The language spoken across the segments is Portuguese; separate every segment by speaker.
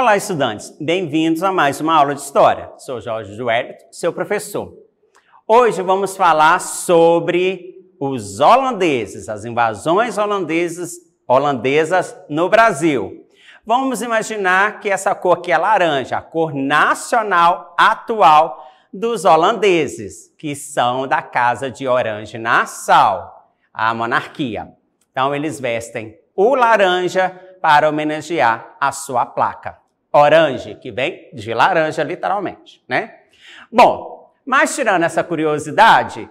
Speaker 1: Olá, estudantes! Bem-vindos a mais uma aula de História. Sou Jorge Duérito, seu professor. Hoje vamos falar sobre os holandeses, as invasões holandeses, holandesas no Brasil. Vamos imaginar que essa cor aqui é laranja, a cor nacional atual dos holandeses, que são da Casa de Orange Nassau, a monarquia. Então, eles vestem o laranja para homenagear a sua placa. Orange, que vem de laranja, literalmente, né? Bom, mas tirando essa curiosidade,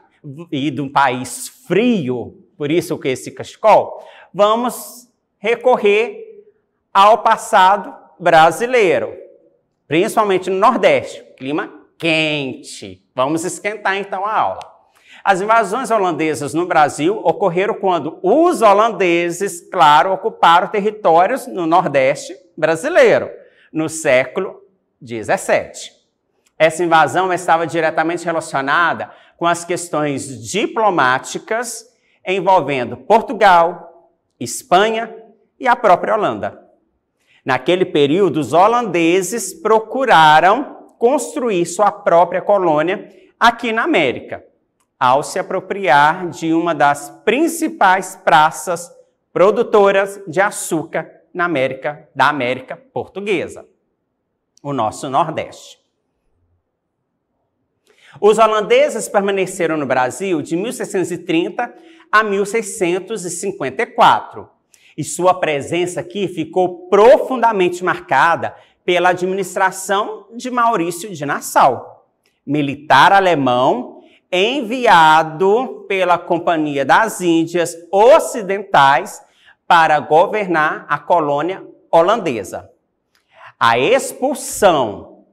Speaker 1: e de um país frio, por isso que esse cachecol, vamos recorrer ao passado brasileiro, principalmente no Nordeste, clima quente. Vamos esquentar então a aula. As invasões holandesas no Brasil ocorreram quando os holandeses, claro, ocuparam territórios no Nordeste brasileiro no século 17. Essa invasão estava diretamente relacionada com as questões diplomáticas envolvendo Portugal, Espanha e a própria Holanda. Naquele período, os holandeses procuraram construir sua própria colônia aqui na América, ao se apropriar de uma das principais praças produtoras de açúcar na América, da América Portuguesa, o nosso Nordeste. Os holandeses permaneceram no Brasil de 1630 a 1654, e sua presença aqui ficou profundamente marcada pela administração de Maurício de Nassau, militar alemão enviado pela Companhia das Índias Ocidentais para governar a colônia holandesa. A expulsão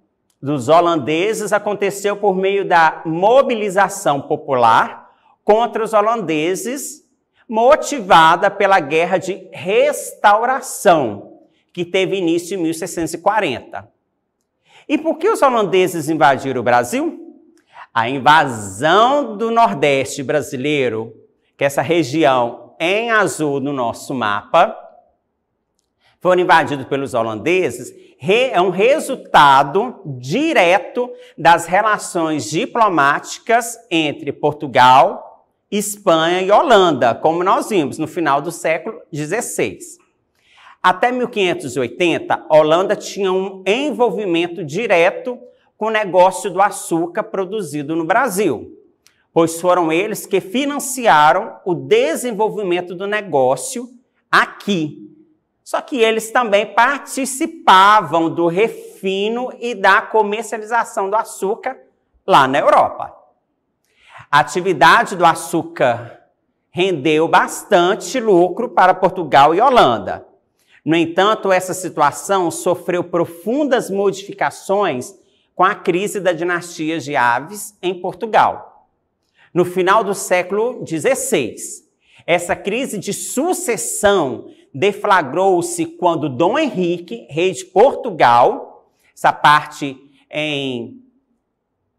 Speaker 1: dos holandeses aconteceu por meio da mobilização popular contra os holandeses, motivada pela Guerra de Restauração, que teve início em 1640. E por que os holandeses invadiram o Brasil? A invasão do Nordeste brasileiro, que é essa região em azul no nosso mapa, foram invadidos pelos holandeses, é um resultado direto das relações diplomáticas entre Portugal, Espanha e Holanda, como nós vimos no final do século XVI. Até 1580, Holanda tinha um envolvimento direto com o negócio do açúcar produzido no Brasil pois foram eles que financiaram o desenvolvimento do negócio aqui. Só que eles também participavam do refino e da comercialização do açúcar lá na Europa. A atividade do açúcar rendeu bastante lucro para Portugal e Holanda. No entanto, essa situação sofreu profundas modificações com a crise da dinastia de Aves em Portugal no final do século XVI. Essa crise de sucessão deflagrou-se quando Dom Henrique, rei de Portugal, essa parte em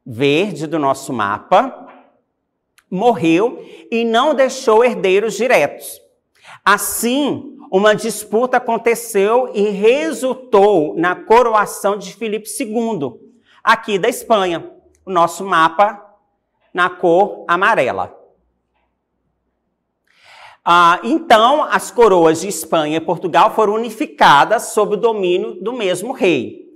Speaker 1: verde do nosso mapa, morreu e não deixou herdeiros diretos. Assim, uma disputa aconteceu e resultou na coroação de Filipe II, aqui da Espanha. O nosso mapa na cor amarela. Ah, então, as coroas de Espanha e Portugal foram unificadas sob o domínio do mesmo rei.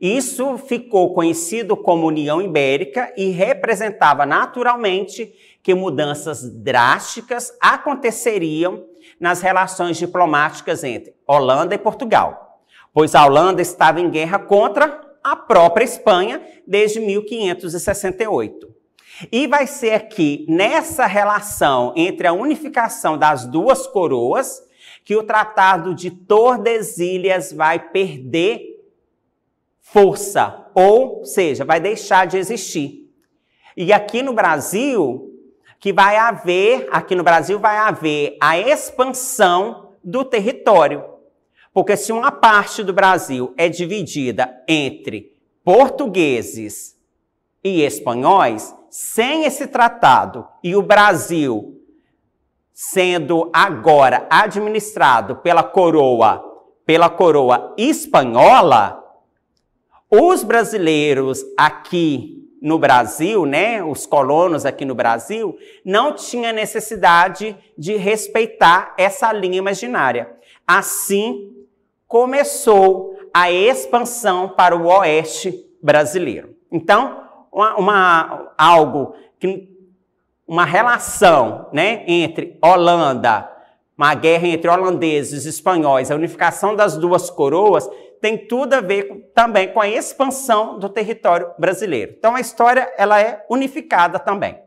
Speaker 1: Isso ficou conhecido como União Ibérica e representava naturalmente que mudanças drásticas aconteceriam nas relações diplomáticas entre Holanda e Portugal, pois a Holanda estava em guerra contra a própria Espanha desde 1568. E vai ser aqui, nessa relação entre a unificação das duas coroas, que o Tratado de Tordesilhas vai perder força, ou seja, vai deixar de existir. E aqui no Brasil, que vai haver, aqui no Brasil vai haver a expansão do território. Porque se uma parte do Brasil é dividida entre portugueses e espanhóis, sem esse tratado e o Brasil sendo agora administrado pela coroa, pela coroa espanhola, os brasileiros aqui no Brasil, né, os colonos aqui no Brasil, não tinha necessidade de respeitar essa linha imaginária. Assim começou a expansão para o oeste brasileiro. Então, uma, uma algo, que, uma relação né, entre Holanda, uma guerra entre holandeses e espanhóis, a unificação das duas coroas, tem tudo a ver com, também com a expansão do território brasileiro. Então a história ela é unificada também.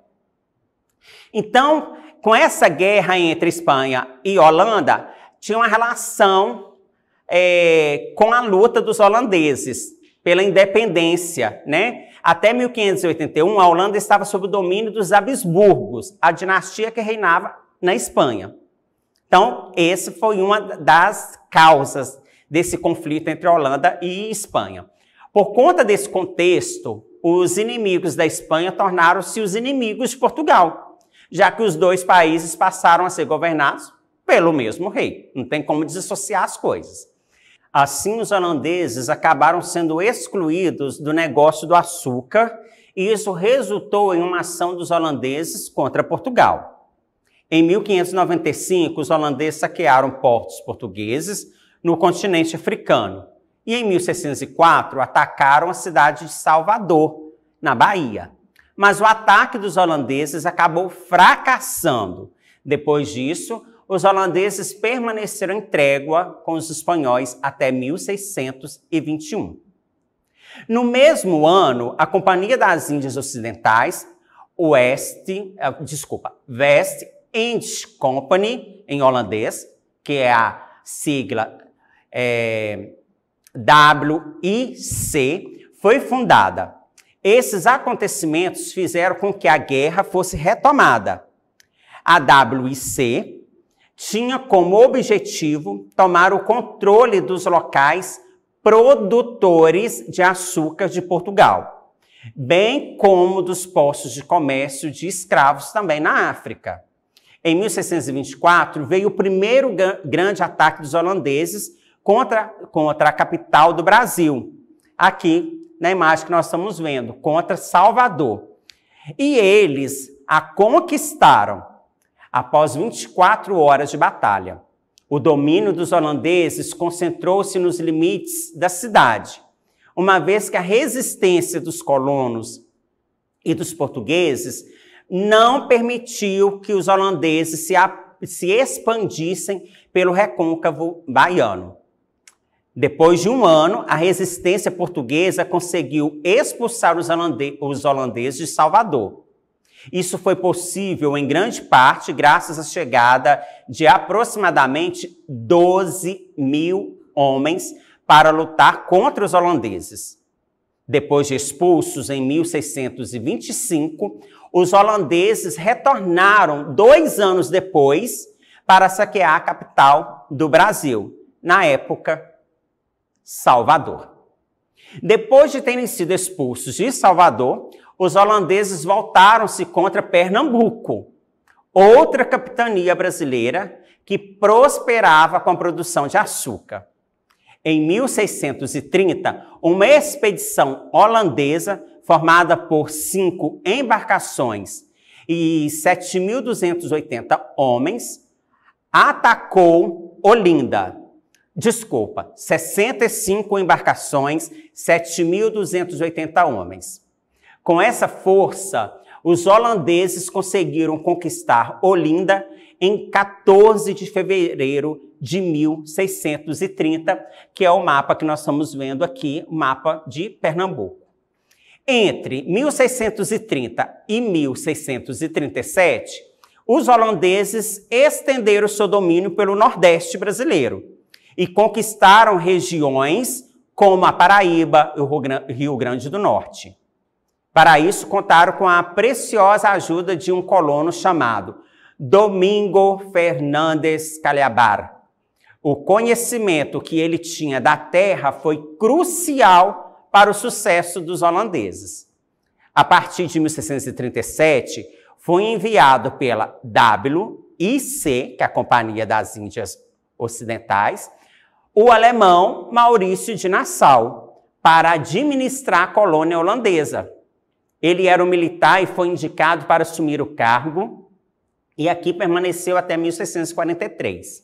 Speaker 1: Então, com essa guerra entre Espanha e Holanda, tinha uma relação é, com a luta dos holandeses pela independência, né? Até 1581, a Holanda estava sob o domínio dos Habsburgos, a dinastia que reinava na Espanha. Então, esse foi uma das causas desse conflito entre Holanda e Espanha. Por conta desse contexto, os inimigos da Espanha tornaram-se os inimigos de Portugal, já que os dois países passaram a ser governados pelo mesmo rei. Não tem como desassociar as coisas. Assim, os holandeses acabaram sendo excluídos do negócio do açúcar e isso resultou em uma ação dos holandeses contra Portugal. Em 1595, os holandeses saquearam portos portugueses no continente africano e em 1604 atacaram a cidade de Salvador, na Bahia. Mas o ataque dos holandeses acabou fracassando. Depois disso, os holandeses permaneceram em trégua com os espanhóis até 1621. No mesmo ano, a Companhia das Índias Ocidentais, West, eh, desculpa, West Indies Company, em holandês, que é a sigla é, eh, WIC, foi fundada. Esses acontecimentos fizeram com que a guerra fosse retomada. A WIC tinha como objetivo tomar o controle dos locais produtores de açúcar de Portugal, bem como dos postos de comércio de escravos também na África. Em 1624 veio o primeiro grande ataque dos holandeses contra, contra a capital do Brasil, aqui na imagem que nós estamos vendo, contra Salvador. E eles a conquistaram após 24 horas de batalha. O domínio dos holandeses concentrou-se nos limites da cidade, uma vez que a resistência dos colonos e dos portugueses não permitiu que os holandeses se, se expandissem pelo recôncavo baiano. Depois de um ano, a resistência portuguesa conseguiu expulsar os, holandeses de Salvador. Isso foi possível em grande parte graças à chegada de aproximadamente 12 mil homens para lutar contra os holandeses. Depois de expulsos em 1625, os holandeses retornaram dois anos depois para saquear a capital do Brasil, na época, Salvador. Depois de terem sido expulsos de Salvador, os holandeses voltaram-se contra Pernambuco, outra capitania brasileira que prosperava com a produção de açúcar. Em 1630, uma expedição holandesa, formada por cinco embarcações e 7.280 homens, atacou Olinda, Desculpa, 65 embarcações, 7.280 homens. Com essa força, os holandeses conseguiram conquistar Olinda em 14 de fevereiro de 1630, que é o mapa que nós estamos vendo aqui, mapa de Pernambuco. Entre 1630 e 1637, os holandeses estenderam seu domínio pelo Nordeste brasileiro e conquistaram regiões como a Paraíba e o Rio Grande do Norte. Para isso, contaram com a preciosa ajuda de um colono chamado Domingo Fernandes Calhabar. O conhecimento que ele tinha da terra foi crucial para o sucesso dos holandeses. A partir de 1637, foi enviado pela WIC, que é a Companhia das Índias Ocidentais, o alemão Maurício de Nassau para administrar a colônia holandesa. Ele era um militar e foi indicado para assumir o cargo e aqui permaneceu até 1643.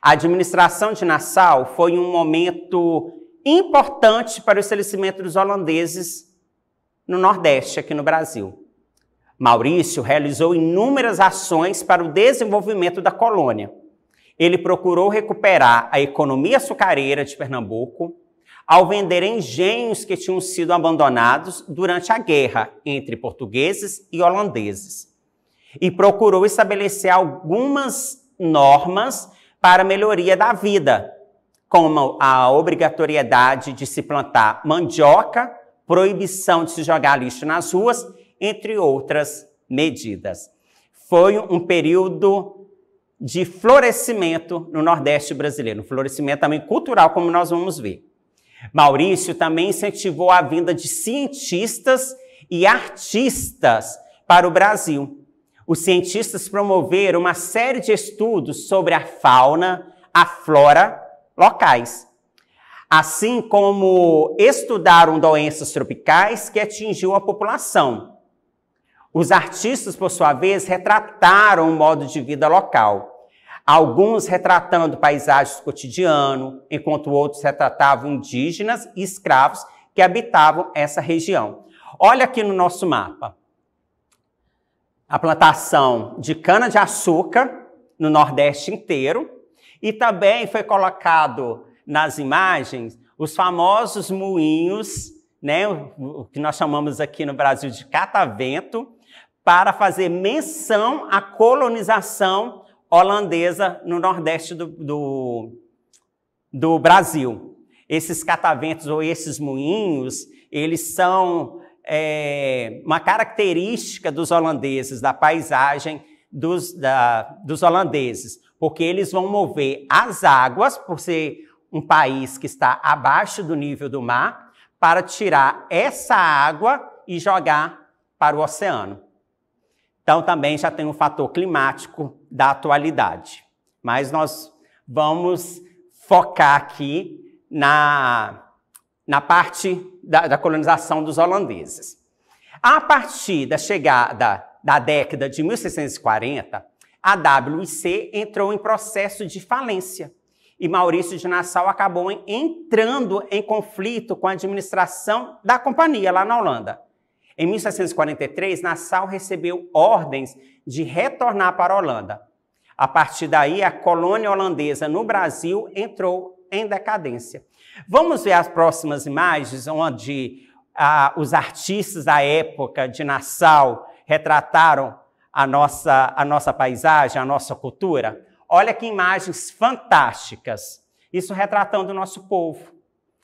Speaker 1: A administração de Nassau foi um momento importante para o estabelecimento dos holandeses no Nordeste, aqui no Brasil. Maurício realizou inúmeras ações para o desenvolvimento da colônia ele procurou recuperar a economia açucareira de Pernambuco ao vender engenhos que tinham sido abandonados durante a guerra entre portugueses e holandeses. E procurou estabelecer algumas normas para melhoria da vida, como a obrigatoriedade de se plantar mandioca, proibição de se jogar lixo nas ruas, entre outras medidas. Foi um período de florescimento no Nordeste brasileiro, um florescimento também cultural, como nós vamos ver. Maurício também incentivou a vinda de cientistas e artistas para o Brasil. Os cientistas promoveram uma série de estudos sobre a fauna, a flora locais, assim como estudaram doenças tropicais que atingiam a população. Os artistas, por sua vez, retrataram o modo de vida local. Alguns retratando paisagens cotidiano, enquanto outros retratavam indígenas e escravos que habitavam essa região. Olha aqui no nosso mapa. A plantação de cana-de-açúcar no Nordeste inteiro. E também foi colocado nas imagens os famosos moinhos, né, o que nós chamamos aqui no Brasil de catavento, para fazer menção à colonização holandesa no nordeste do, do, do Brasil. Esses cataventos ou esses moinhos, eles são é, uma característica dos holandeses, da paisagem dos, da, dos holandeses, porque eles vão mover as águas, por ser um país que está abaixo do nível do mar, para tirar essa água e jogar para o oceano. Então, também já tem um fator climático da atualidade. Mas nós vamos focar aqui na, na parte da, da colonização dos holandeses. A partir da chegada da década de 1640, a WIC entrou em processo de falência e Maurício de Nassau acabou entrando em conflito com a administração da companhia lá na Holanda. Em 1743, Nassau recebeu ordens de retornar para a Holanda. A partir daí, a colônia holandesa no Brasil entrou em decadência. Vamos ver as próximas imagens, onde ah, os artistas da época de Nassau retrataram a nossa, a nossa paisagem, a nossa cultura. Olha que imagens fantásticas. Isso retratando o nosso povo,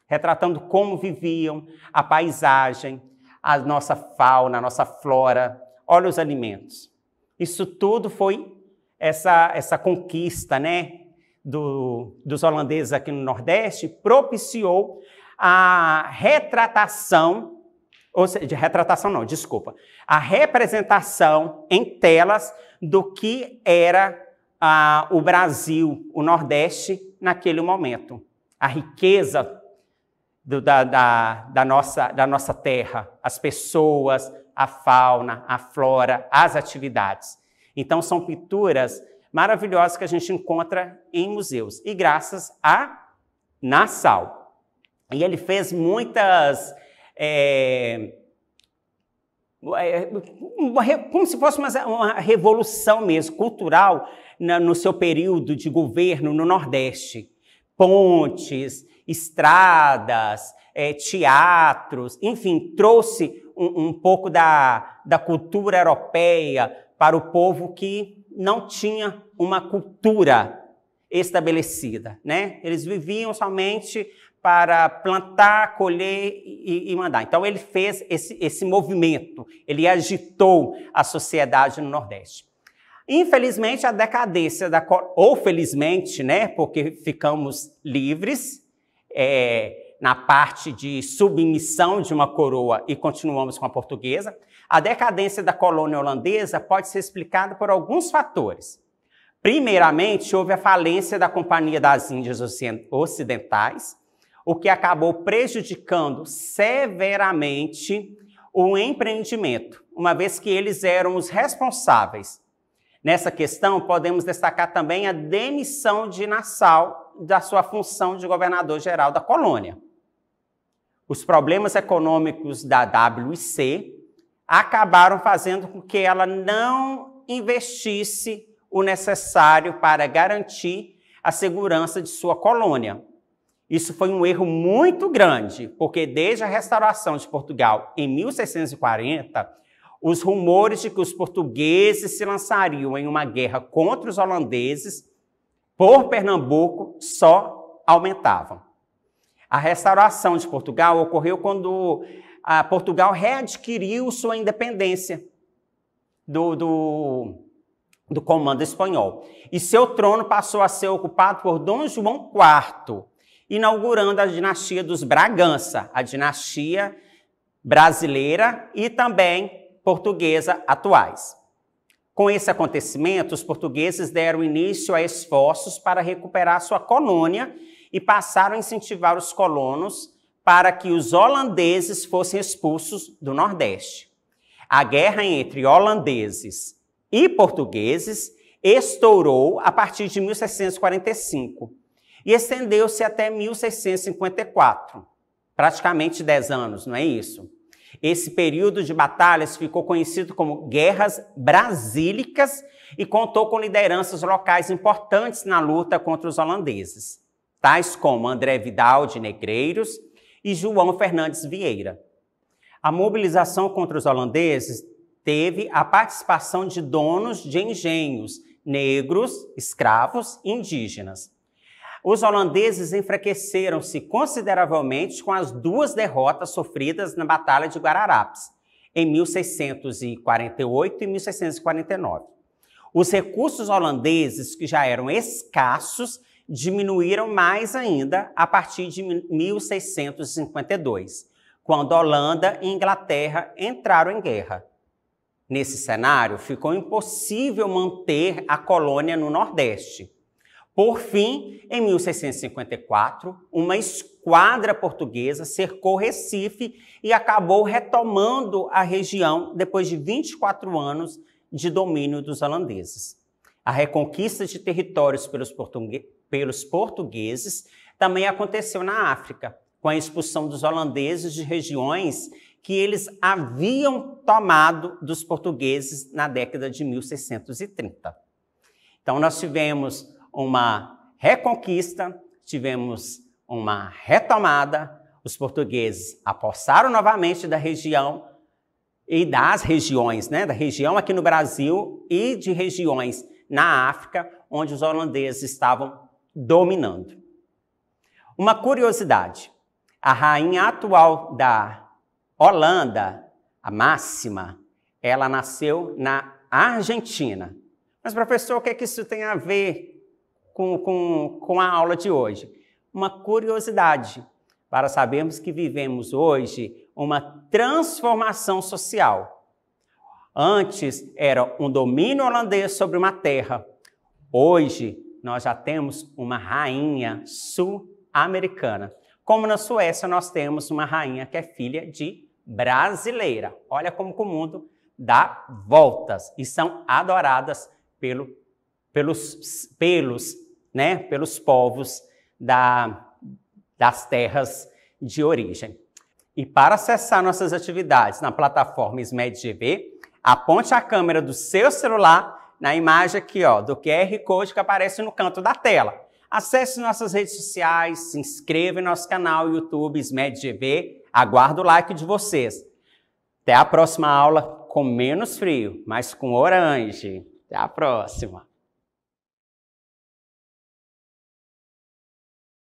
Speaker 1: retratando como viviam, a paisagem, a nossa fauna, a nossa flora, olha os alimentos. Isso tudo foi essa, essa conquista né, do, dos holandeses aqui no Nordeste, propiciou a retratação, ou seja, de retratação não, desculpa, a representação em telas do que era ah, o Brasil, o Nordeste, naquele momento. A riqueza do, da, da, da, nossa, da nossa terra, as pessoas, a fauna, a flora, as atividades. Então, são pinturas maravilhosas que a gente encontra em museus, e graças a Nassau. E ele fez muitas. É, é como se fosse uma, uma revolução mesmo, cultural, na, no seu período de governo no Nordeste. Pontes, estradas, é, teatros, enfim, trouxe um, um pouco da, da cultura europeia para o povo que não tinha uma cultura estabelecida, né? Eles viviam somente para plantar, colher e, e mandar. Então ele fez esse, esse movimento, ele agitou a sociedade no Nordeste. Infelizmente a decadência da ou felizmente, né? Porque ficamos livres é, na parte de submissão de uma coroa e continuamos com a portuguesa. A decadência da colônia holandesa pode ser explicada por alguns fatores. Primeiramente, houve a falência da Companhia das Índias Ocidentais, o que acabou prejudicando severamente o empreendimento, uma vez que eles eram os responsáveis. Nessa questão, podemos destacar também a demissão de Nassau da sua função de governador geral da colônia. Os problemas econômicos da WIC acabaram fazendo com que ela não investisse o necessário para garantir a segurança de sua colônia. Isso foi um erro muito grande, porque desde a restauração de Portugal em 1640, os rumores de que os portugueses se lançariam em uma guerra contra os holandeses por Pernambuco só aumentavam. A restauração de Portugal ocorreu quando ah, Portugal readquiriu sua independência do, do, do comando espanhol. E seu trono passou a ser ocupado por Dom João IV, inaugurando a dinastia dos Bragança, a dinastia brasileira e também portuguesa atuais. Com esse acontecimento, os portugueses deram início a esforços para recuperar sua colônia e passaram a incentivar os colonos para que os holandeses fossem expulsos do Nordeste. A guerra entre holandeses e portugueses estourou a partir de 1645 e estendeu-se até 1654, praticamente 10 anos, não é isso? Esse período de batalhas ficou conhecido como Guerras Brasílicas e contou com lideranças locais importantes na luta contra os holandeses, tais como André Vidal de Negreiros e João Fernandes Vieira. A mobilização contra os holandeses teve a participação de donos de engenhos negros, escravos e indígenas. Os holandeses enfraqueceram-se consideravelmente com as duas derrotas sofridas na Batalha de Guararapes, em 1648 e 1649. Os recursos holandeses, que já eram escassos, diminuíram mais ainda a partir de 1652, quando Holanda e Inglaterra entraram em guerra. Nesse cenário, ficou impossível manter a colônia no Nordeste. Por fim, em 1654, uma esquadra portuguesa cercou Recife e acabou retomando a região depois de 24 anos de domínio dos holandeses. A reconquista de territórios pelos, portugue pelos portugueses também aconteceu na África, com a expulsão dos holandeses de regiões que eles haviam tomado dos portugueses na década de 1630. Então, nós tivemos uma reconquista, tivemos uma retomada, os portugueses apossaram novamente da região e das regiões, né, da região aqui no Brasil e de regiões na África, onde os holandeses estavam dominando. Uma curiosidade: a rainha atual da Holanda, a máxima, ela nasceu na Argentina. Mas, professor, o que, é que isso tem a ver com, com, com a aula de hoje? Uma curiosidade para sabermos que vivemos hoje uma transformação social. Antes era um domínio holandês sobre uma terra. Hoje nós já temos uma rainha sul-americana. Como na Suécia nós temos uma rainha que é filha de brasileira. Olha como o mundo dá voltas e são adoradas pelo, pelos, pelos né, pelos povos da, das terras de origem. E para acessar nossas atividades na plataforma SMEDGV, aponte a câmera do seu celular na imagem aqui ó, do QR Code que aparece no canto da tela. Acesse nossas redes sociais, se inscreva em nosso canal YouTube SMEDGV, aguardo o like de vocês. Até a próxima aula com menos frio, mas com orange. Até a próxima!